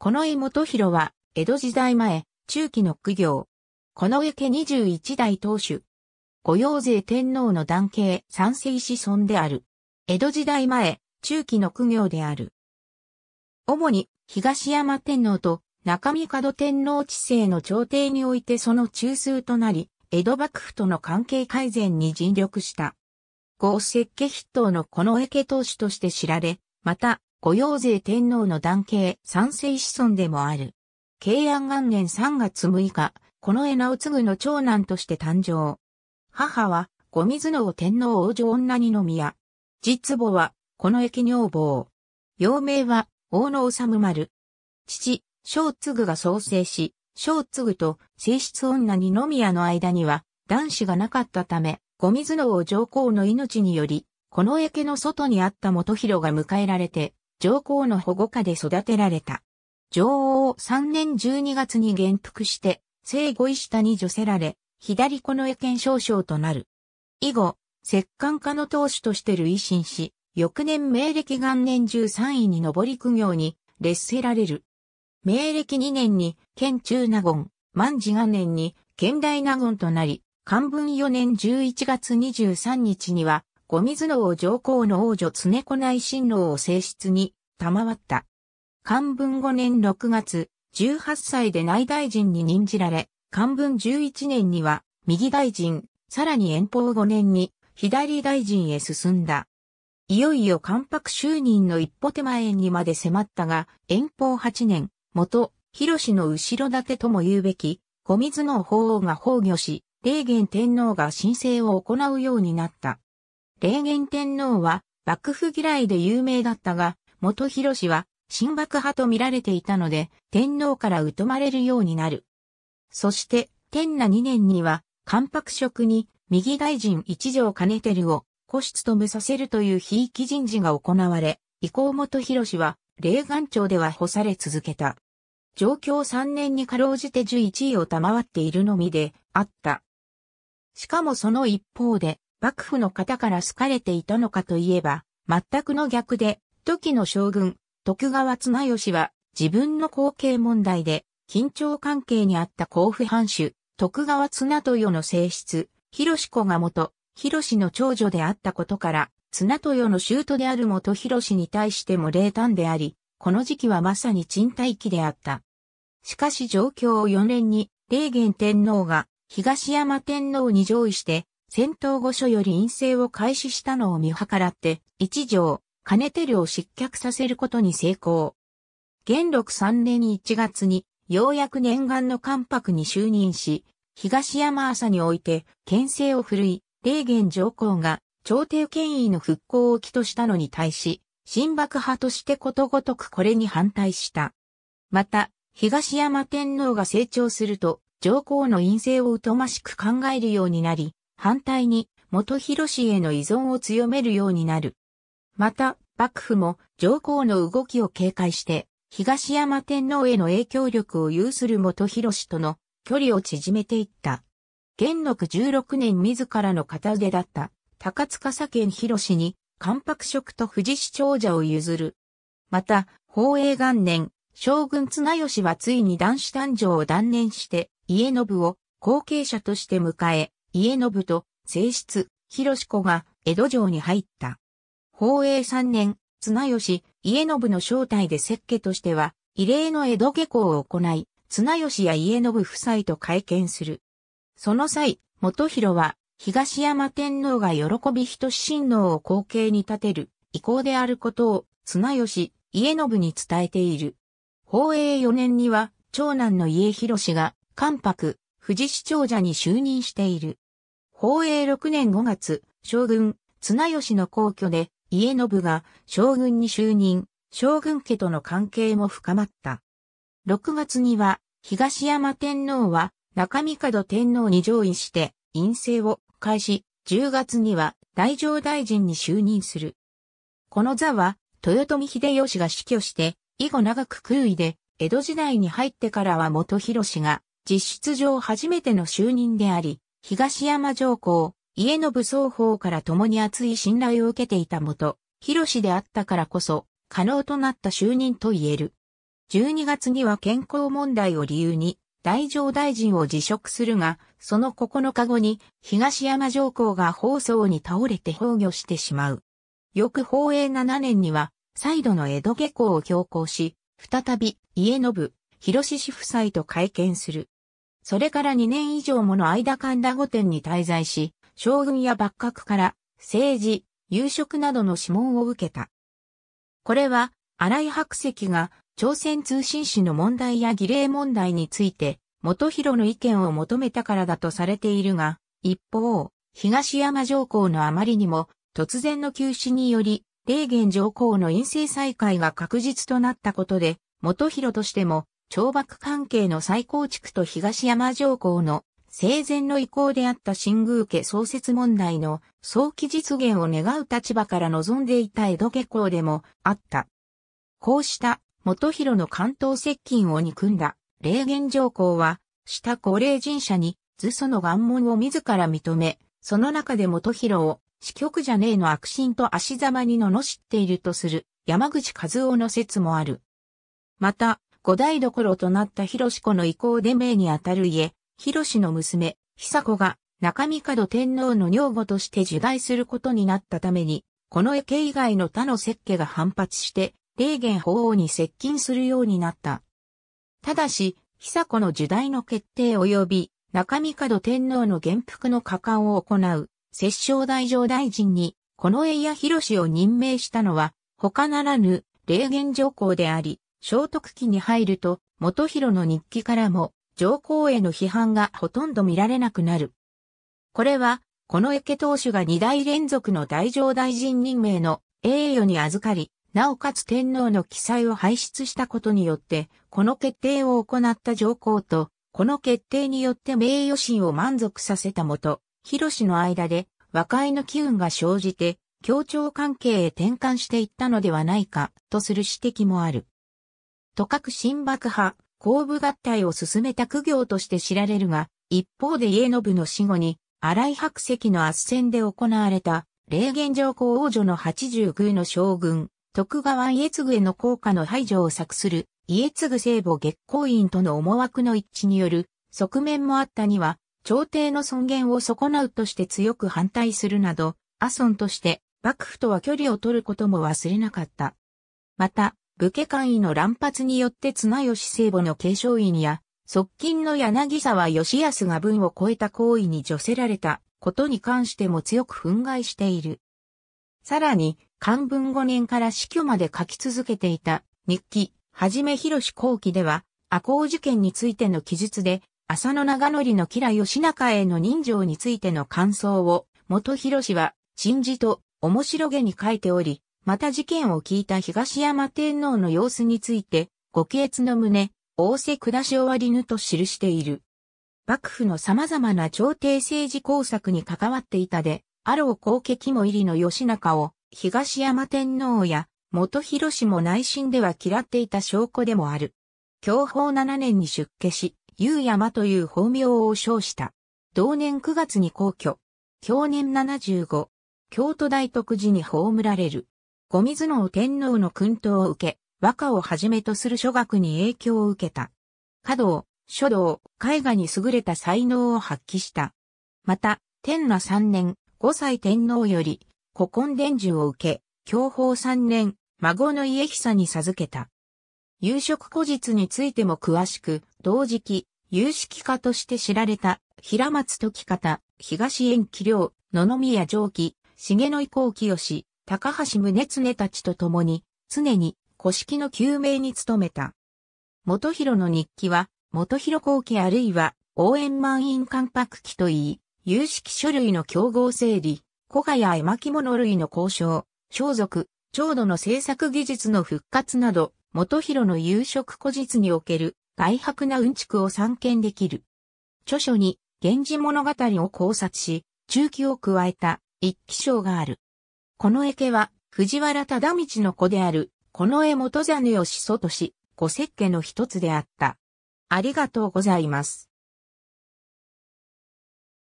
この井元弘は、江戸時代前、中期の苦行。この家十一代当主。御用税天皇の男系三世子孫である。江戸時代前、中期の苦行である。主に、東山天皇と中身門天皇治世の朝廷においてその中枢となり、江戸幕府との関係改善に尽力した。後石家筆頭のこの家当主として知られ、また、御用税天皇の男系三世子孫でもある。慶安元年3月6日、この江直ぐの長男として誕生。母は、御水野天皇王女女にの宮。実母は、この駅女房。幼名は、大野治丸。父、正嗣が創生し、正嗣と正室女にの宮の間には、男子がなかったため、御水野王上皇の命により、この駅の外にあった元広が迎えられて、上皇の保護下で育てられた。上王3年12月に元服して、生後医下に除せられ、左子の江県少将となる。以後、摂関家の当主として維新し、翌年明暦元年13位に上り苦行に劣せられる。明暦2年に県中納言、万事元年に県大納言となり、漢文4年11月23日には後水王上皇の王女常子内親王を正室に賜った。漢文5年6月、18歳で内大臣に任じられ、漢文11年には右大臣、さらに遠方5年に左大臣へ進んだ。いよいよ関白就任の一歩手前にまで迫ったが、遠方8年、元、広氏の後ろ盾とも言うべき、小水の法王が崩御し、霊元天皇が申請を行うようになった。霊元天皇は幕府嫌いで有名だったが、元博氏は新幕派と見られていたので、天皇から疎まれるようになる。そして、天那2年には、関白職に右大臣一条兼照を個室と務させるという非域人事が行われ、以降元博氏は、霊元朝では干され続けた。上京3年にかろうじて11位を賜っているのみであった。しかもその一方で、幕府の方から好かれていたのかといえば、全くの逆で、時の将軍、徳川綱吉は、自分の後継問題で、緊張関係にあった甲府藩主、徳川綱豊の性質、広子が元、広の長女であったことから、綱豊の舅である元広に対しても冷淡であり、この時期はまさに賃貸期であった。しかし状況を4年に、霊元天皇が東山天皇に上位して、戦闘御所より陰性を開始したのを見計らって、一条、金手領を失脚させることに成功。元禄三年一月に、ようやく念願の関白に就任し、東山朝において、県政を振るい、霊元上皇が、朝廷権威の復興を起としたのに対し、新幕派としてことごとくこれに反対した。また、東山天皇が成長すると、上皇の陰性を疎ましく考えるようになり、反対に元広氏への依存を強めるようになる。また、幕府も上皇の動きを警戒して、東山天皇への影響力を有する元広氏との距離を縮めていった。元禄16年自らの片腕だった高塚左賢広氏に関白職と富士市長者を譲る。また、宝永元年、将軍綱吉はついに男子誕生を断念して、家信を後継者として迎え、家信と正室、広子が江戸城に入った。宝永3年、綱吉、家信の正体で設計としては、異例の江戸下校を行い、綱吉や家信夫妻と会見する。その際、元広は、東山天皇が喜び人親王を後継に立てる意向であることを、綱吉、家信に伝えている。宝永4年には、長男の家広氏が、関白、富士市長者に就任している。宝永6年5月、将軍、綱吉の皇居で、家信が将軍に就任、将軍家との関係も深まった。6月には、東山天皇は中三門天皇に上位して、院政を開始、10月には大乗大臣に就任する。この座は、豊臣秀吉が死去して、以後長く空位で、江戸時代に入ってからは元広氏が、実質上初めての就任であり、東山上皇、家の武双方から共に厚い信頼を受けていたもと、広氏であったからこそ、可能となった就任と言える。12月には健康問題を理由に、大乗大臣を辞職するが、その9日後に、東山上皇が放送に倒れて崩御してしまう。翌放永7年には、再度の江戸下校を強行し、再び、家信、広志氏夫妻と会見する。それから2年以上もの間神田御殿に滞在し、将軍や幕閣から政治、夕食などの諮問を受けた。これは、荒井白石が朝鮮通信使の問題や儀礼問題について、元広の意見を求めたからだとされているが、一方、東山上皇のあまりにも、突然の休止により、霊源上皇の陰性再開が確実となったことで、元広としても、懲罰関係の再構築と東山上皇の生前の意向であった新宮家創設問題の早期実現を願う立場から望んでいた江戸下校でもあった。こうした元広の関東接近を憎んだ霊言上皇は、下高齢人者に図祖の願文を自ら認め、その中で元広を支局じゃねえの悪心と足ざまに罵っているとする山口和夫の説もある。また、五代どころとなった広子の意向で命にあたる家、広の娘、久子が中身門天皇の女房として受代することになったために、この家以外の他の設家が反発して、霊元法王に接近するようになった。ただし、久子の受代の決定及び、中身門天皇の元服の加敢を行う、摂政大上大臣に、この家や広を任命したのは、他ならぬ、霊元上皇であり、聖徳期に入ると、元広の日記からも、上皇への批判がほとんど見られなくなる。これは、この池当主が二代連続の大乗大臣任命の栄誉に預かり、なおかつ天皇の記載を排出したことによって、この決定を行った上皇と、この決定によって名誉心を満足させたもと、広氏の間で和解の機運が生じて、協調関係へ転換していったのではないか、とする指摘もある。都各新幕派、後部合体を進めた苦行として知られるが、一方で家信の死後に、荒井白石の圧戦で行われた、霊現上皇王女の八十宮の将軍、徳川家継への効果の排除を策する、家継聖母月光院との思惑の一致による側面もあったには、朝廷の尊厳を損なうとして強く反対するなど、阿孫として幕府とは距離を取ることも忘れなかった。また、武家官位の乱発によって綱吉聖母の継承院や、側近の柳沢義康が文を超えた行為に除せられたことに関しても強く憤慨している。さらに、漢文5年から死去まで書き続けていた日記、はじめ広し後期では、赤穂事件についての記述で、浅野長則の吉良義仲への人情についての感想を、元広志は、真じと面白げに書いており、また事件を聞いた東山天皇の様子について、ご帰閲の旨、仰せ下し終わりぬと記している。幕府の様々な朝廷政治工作に関わっていたで、あろう後継も入りの義仲を、東山天皇や、元広氏も内心では嫌っていた証拠でもある。享保七年に出家し、有山という法名を称した。同年9月に皇居。享年75。京都大徳寺に葬られる。後水能天皇の訓導を受け、和歌をはじめとする諸学に影響を受けた。華道、書道、絵画に優れた才能を発揮した。また、天羅三年、五歳天皇より、古今伝授を受け、享保三年、孫の家久に授けた。夕食古日についても詳しく、同時期、有識家として知られた、平松時方、東延起量、野々宮上記、重野以降清、高橋宗常たちと共に、常に古式の救命に努めた。元広の日記は、元広後期あるいは、応援満員関白期といい、有識書類の競合整理、古賀や絵巻物類の交渉、装束、調度の制作技術の復活など、元広の夕食古実における外泊なうんちくを参見できる。著書に、源氏物語を考察し、中期を加えた一期章がある。この池は、藤原忠道の子である、この絵元実義祖とし、五石家の一つであった。ありがとうございます。